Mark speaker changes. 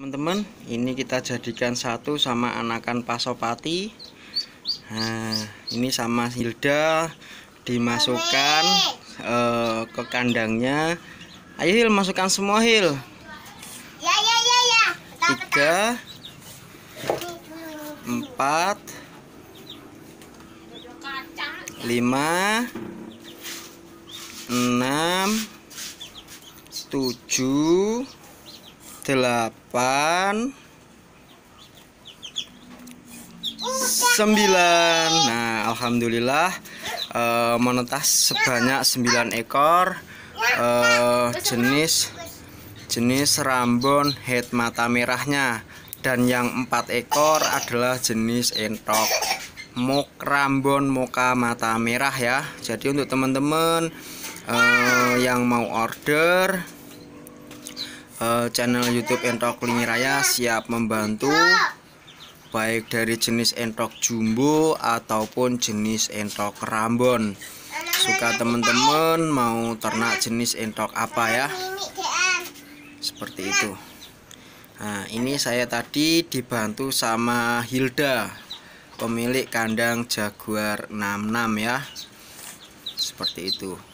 Speaker 1: teman-teman ini kita jadikan satu sama anakan pasopati nah ini sama Hilda dimasukkan uh, ke kandangnya ayo Hil masukkan semua Hil
Speaker 2: ya, ya, ya, ya.
Speaker 1: tiga empat lima enam tujuh delapan sembilan nah alhamdulillah uh, eh, menetas sebanyak 9 ekor uh, jenis jenis rambon head mata merahnya dan yang 4 ekor adalah jenis entok mok rambon moka mata merah ya jadi untuk teman-teman uh, yang mau order uh, channel YouTube entok Lingi Raya siap membantu baik dari jenis entok jumbo ataupun jenis entok rambon. Suka teman-teman mau ternak jenis entok apa ya? Seperti itu. Nah, ini saya tadi dibantu sama Hilda, pemilik kandang Jaguar 66 ya. Seperti itu.